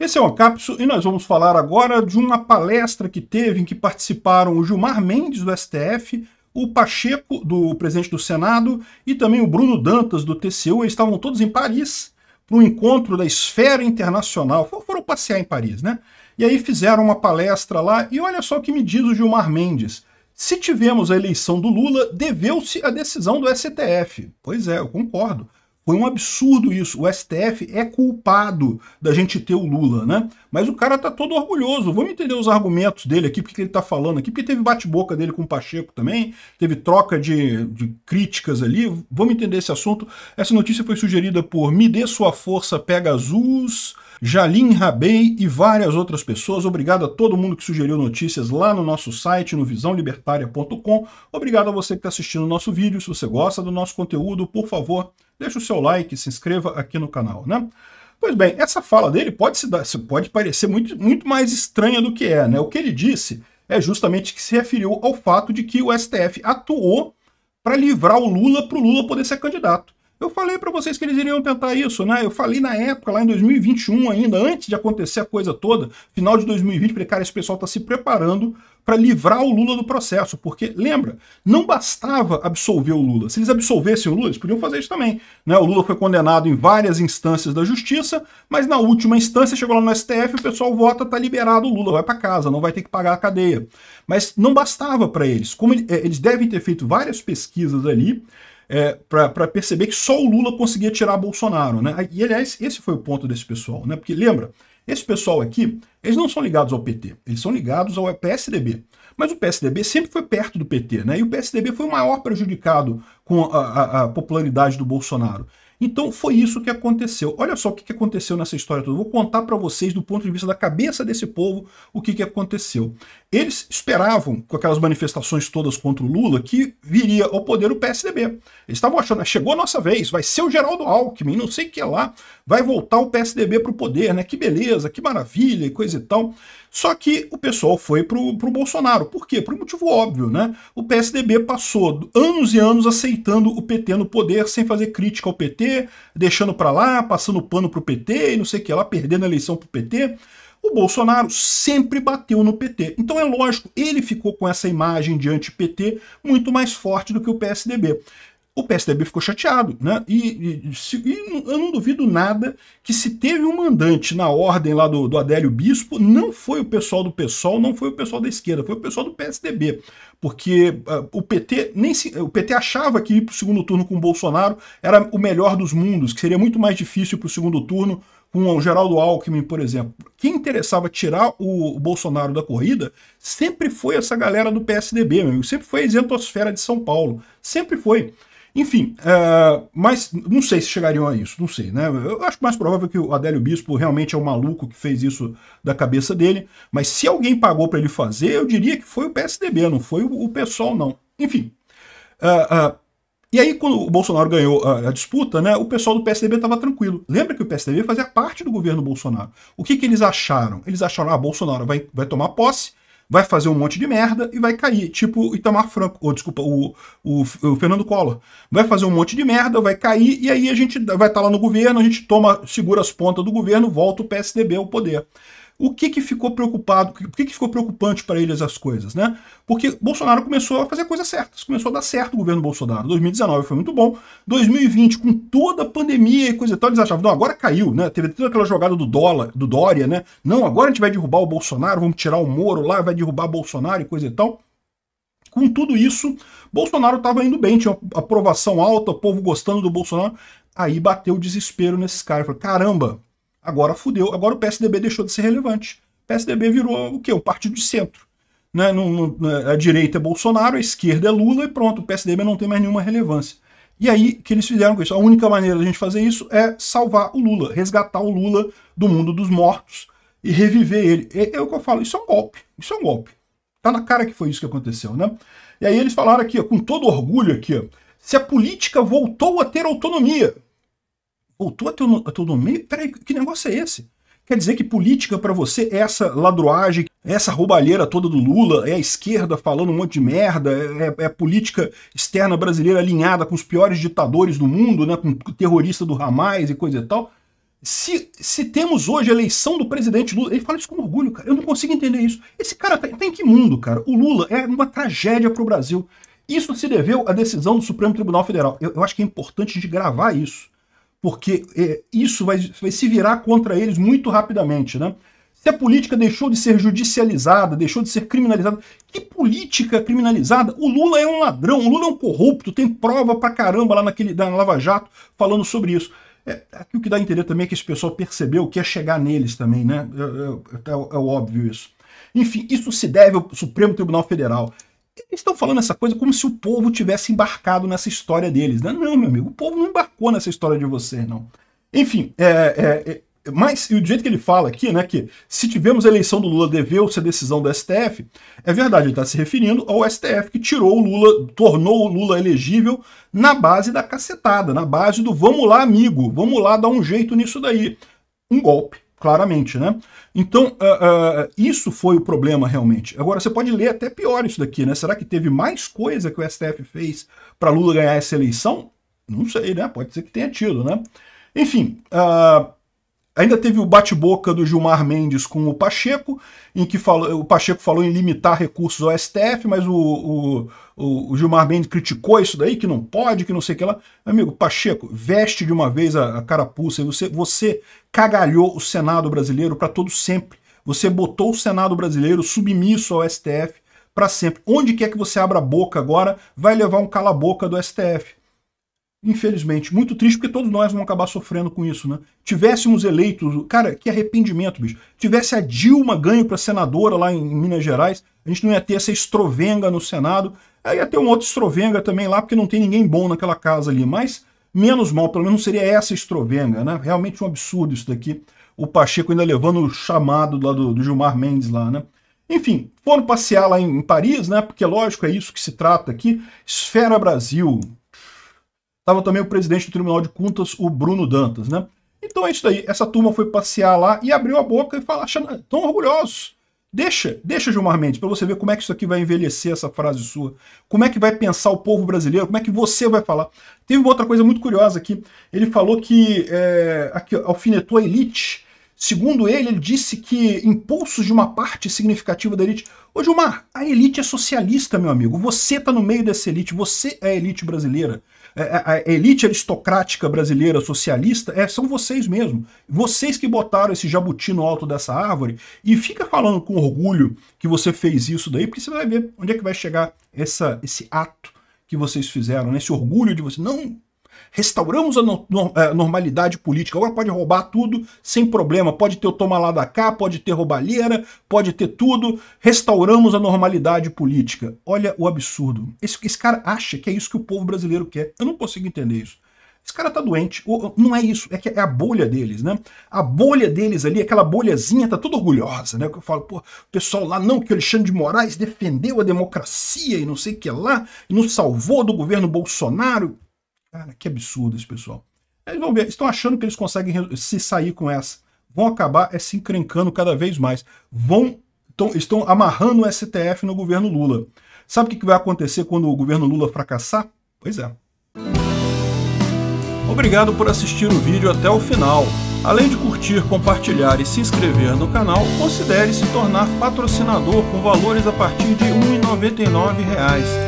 Esse é o Ancapso e nós vamos falar agora de uma palestra que teve em que participaram o Gilmar Mendes do STF, o Pacheco, do presidente do Senado, e também o Bruno Dantas do TCU. Eles estavam todos em Paris para o encontro da esfera internacional. Foram passear em Paris, né? E aí fizeram uma palestra lá e olha só o que me diz o Gilmar Mendes. Se tivemos a eleição do Lula, deveu-se à decisão do STF. Pois é, eu concordo. Foi um absurdo isso. O STF é culpado da gente ter o Lula, né? Mas o cara tá todo orgulhoso. Vamos entender os argumentos dele aqui, porque ele tá falando aqui, porque teve bate-boca dele com o Pacheco também, teve troca de, de críticas ali. Vamos entender esse assunto. Essa notícia foi sugerida por Me Dê Sua Força pega azus Jalim Rabei e várias outras pessoas. Obrigado a todo mundo que sugeriu notícias lá no nosso site, no visãolibertaria.com. Obrigado a você que está assistindo o nosso vídeo. Se você gosta do nosso conteúdo, por favor, deixe o seu like, se inscreva aqui no canal, né? Pois bem, essa fala dele pode, se dar, pode parecer muito, muito mais estranha do que é, né? O que ele disse é justamente que se referiu ao fato de que o STF atuou para livrar o Lula para o Lula poder ser candidato. Eu falei para vocês que eles iriam tentar isso, né? Eu falei na época, lá em 2021 ainda, antes de acontecer a coisa toda, final de 2020, falei, cara, esse pessoal tá se preparando para livrar o Lula do processo, porque, lembra, não bastava absolver o Lula. Se eles absolvessem o Lula, eles podiam fazer isso também. Né? O Lula foi condenado em várias instâncias da justiça, mas na última instância, chegou lá no STF, o pessoal vota, tá liberado o Lula, vai para casa, não vai ter que pagar a cadeia. Mas não bastava para eles. Como eh, eles devem ter feito várias pesquisas ali, é, para perceber que só o Lula conseguia tirar Bolsonaro. Né? E, aliás, esse foi o ponto desse pessoal. Né? Porque, lembra, esse pessoal aqui, eles não são ligados ao PT, eles são ligados ao PSDB. Mas o PSDB sempre foi perto do PT, né? E o PSDB foi o maior prejudicado com a, a, a popularidade do Bolsonaro. Então foi isso que aconteceu. Olha só o que aconteceu nessa história toda. Vou contar para vocês do ponto de vista da cabeça desse povo o que aconteceu. Eles esperavam, com aquelas manifestações todas contra o Lula, que viria ao poder o PSDB. Eles estavam achando, ah, chegou a nossa vez, vai ser o Geraldo Alckmin, não sei o que lá, vai voltar o PSDB para o poder, né? Que beleza, que maravilha e coisa e tal. Só que o pessoal foi para pro Bolsonaro. Por quê? Por um motivo óbvio, né? O PSDB passou anos e anos aceitando o PT no poder sem fazer crítica ao PT, deixando para lá, passando pano pro PT e não sei o que lá, perdendo a eleição pro PT. O Bolsonaro sempre bateu no PT. Então é lógico, ele ficou com essa imagem de anti-PT muito mais forte do que o PSDB o PSDB ficou chateado, né? E, e, se, e, eu não duvido nada que se teve um mandante na ordem lá do, do Adélio Bispo, não foi o pessoal do PSOL, não foi o pessoal da esquerda, foi o pessoal do PSDB, porque uh, o PT nem se, o PT achava que ir para o segundo turno com o Bolsonaro era o melhor dos mundos, que seria muito mais difícil para o segundo turno com o Geraldo Alckmin, por exemplo. Quem interessava tirar o, o Bolsonaro da corrida sempre foi essa galera do PSDB, meu, sempre foi a isentosfera de São Paulo, sempre foi. Enfim, é, mas não sei se chegariam a isso, não sei, né? Eu acho mais provável que o Adélio Bispo realmente é o maluco que fez isso da cabeça dele, mas se alguém pagou para ele fazer, eu diria que foi o PSDB, não foi o, o PSOL, não. Enfim. É, é, e aí, quando o Bolsonaro ganhou a, a disputa, né, o pessoal do PSDB estava tranquilo. Lembra que o PSDB fazia parte do governo Bolsonaro. O que, que eles acharam? Eles acharam, ah, Bolsonaro vai, vai tomar posse, vai fazer um monte de merda e vai cair. Tipo o Itamar Franco, ou desculpa, o, o, o, Fernando Collor. Vai fazer um monte de merda, vai cair, e aí a gente vai estar tá lá no governo, a gente toma, segura as pontas do governo, volta o PSDB ao poder o que, que ficou preocupado, o que, que ficou preocupante para eles as coisas, né? Porque Bolsonaro começou a fazer coisas certas, começou a dar certo o governo Bolsonaro. 2019 foi muito bom, 2020, com toda a pandemia e coisa e tal, eles achavam, não, agora caiu, né? Teve toda aquela jogada do dólar, do Dória, né? Não, agora a gente vai derrubar o Bolsonaro, vamos tirar o Moro lá, vai derrubar Bolsonaro e coisa e tal. Com tudo isso, Bolsonaro estava indo bem, tinha aprovação alta, o povo gostando do Bolsonaro. Aí bateu o desespero nesses caras. Falei, caramba, Agora fudeu, agora o PSDB deixou de ser relevante. O PSDB virou o quê? O partido de centro. Né? No, no, né? a direita é Bolsonaro, a esquerda é Lula e pronto, o PSDB não tem mais nenhuma relevância. E aí, que eles fizeram com isso? A única maneira da gente fazer isso é salvar o Lula, resgatar o Lula do mundo dos mortos e reviver ele. É, é o que eu falo, isso é um golpe, isso é um golpe. Tá na cara que foi isso que aconteceu, né? E aí eles falaram aqui, ó, com todo orgulho aqui, ó, se a política voltou a ter autonomia, Voltou a, é teu, a é Peraí, que negócio é esse? Quer dizer que política para você é essa ladruagem, é essa roubalheira toda do Lula, é a esquerda falando um monte de merda, é, é, a política externa brasileira alinhada com os piores ditadores do mundo, né, com o terrorista do Hamas e coisa e tal. Se, se temos hoje a eleição do presidente Lula, ele fala isso com orgulho, cara. Eu não consigo entender isso. Esse cara tá, tá em que mundo, cara? O Lula é uma tragédia para o Brasil. Isso se deveu à decisão do Supremo Tribunal Federal. Eu, eu acho que é importante de gravar isso porque é, isso vai, vai se virar contra eles muito rapidamente, né? Se a política deixou de ser judicializada, deixou de ser criminalizada, que política criminalizada? O Lula é um ladrão, o Lula é um corrupto, tem prova pra caramba lá naquele, na Lava Jato falando sobre isso. É, aqui o que dá a entender também é que esse pessoal percebeu que é chegar neles também, né? É, é, é, é óbvio isso. Enfim, isso se deve ao Supremo Tribunal Federal eles estão falando essa coisa como se o povo tivesse embarcado nessa história deles. Né? Não, meu amigo, o povo não embarcou nessa história de você, não. Enfim, é, é, é, mas o jeito que ele fala aqui, né, que se tivermos a eleição do Lula, deveu ser decisão do STF, é verdade, ele está se referindo ao STF que tirou o Lula, tornou o Lula elegível na base da cacetada, na base do vamos lá, amigo, vamos lá dar um jeito nisso daí. Um golpe claramente, né? Então, uh, uh, isso foi o problema realmente. Agora, você pode ler até pior isso daqui, né? Será que teve mais coisa que o STF fez para Lula ganhar essa eleição? Não sei, né? Pode ser que tenha tido, né? Enfim, uh, Ainda teve o bate-boca do Gilmar Mendes com o Pacheco, em que falou, o Pacheco falou em limitar recursos ao STF, mas o, o, o Gilmar Mendes criticou isso daí, que não pode, que não sei o que lá. Amigo, Pacheco, veste de uma vez a, a carapuça. Você, você cagalhou o Senado brasileiro para todo sempre. Você botou o Senado brasileiro submisso ao STF para sempre. Onde quer que você abra a boca agora, vai levar um cala-boca do STF. Infelizmente, muito triste, porque todos nós vamos acabar sofrendo com isso, né? Tivéssemos eleitos, cara, que arrependimento, bicho. Tivesse a Dilma ganho para senadora lá em Minas Gerais, a gente não ia ter essa estrovenga no Senado. Aí ia ter um outro estrovenga também lá, porque não tem ninguém bom naquela casa ali. Mas, menos mal, pelo menos seria essa estrovenga, né? Realmente um absurdo isso daqui. O Pacheco ainda levando o chamado lá do, do Gilmar Mendes lá, né? Enfim, foram passear lá em, em Paris, né? Porque, lógico, é isso que se trata aqui. Esfera Brasil, Estava também o presidente do Tribunal de Contas, o Bruno Dantas, né? Então é isso aí. Essa turma foi passear lá e abriu a boca e falou, achando ah, tão orgulhosos. Deixa, deixa, Gilmar Mendes, para você ver como é que isso aqui vai envelhecer, essa frase sua. Como é que vai pensar o povo brasileiro, como é que você vai falar. Teve uma outra coisa muito curiosa aqui. Ele falou que é, aqui, alfinetou a elite. Segundo ele, ele disse que impulsos de uma parte significativa da elite. Ô Gilmar, a elite é socialista, meu amigo. Você está no meio dessa elite, você é a elite brasileira. É, é, a elite aristocrática brasileira socialista, é, são vocês mesmo. Vocês que botaram esse jabuti no alto dessa árvore e fica falando com orgulho que você fez isso daí, porque você vai ver onde é que vai chegar essa, esse ato que vocês fizeram, né? esse orgulho de você. Não, restauramos a, no, a é, normalidade política. Agora pode roubar tudo sem problema. Pode ter o toma lá da cá, pode ter roubalheira, pode ter tudo. Restauramos a normalidade política. Olha o absurdo. Esse, esse cara acha que é isso que o povo brasileiro quer. Eu não consigo entender isso. Esse cara tá doente. Não é isso, é que é a bolha deles, né? A bolha deles ali, aquela bolhazinha, tá toda orgulhosa, né? Que eu falo, pô, o pessoal lá não, que o Alexandre de Moraes defendeu a democracia e não sei o que lá, e nos salvou do governo Bolsonaro. Cara, que absurdo esse pessoal. Eles vão ver, estão achando que eles conseguem se sair com essa. Vão acabar é, se encrencando cada vez mais. Vão tão, estão amarrando o STF no governo Lula. Sabe o que, que vai acontecer quando o governo Lula fracassar? Pois é. Obrigado por assistir o vídeo até o final. Além de curtir, compartilhar e se inscrever no canal, considere se tornar patrocinador com valores a partir de R$ 1,99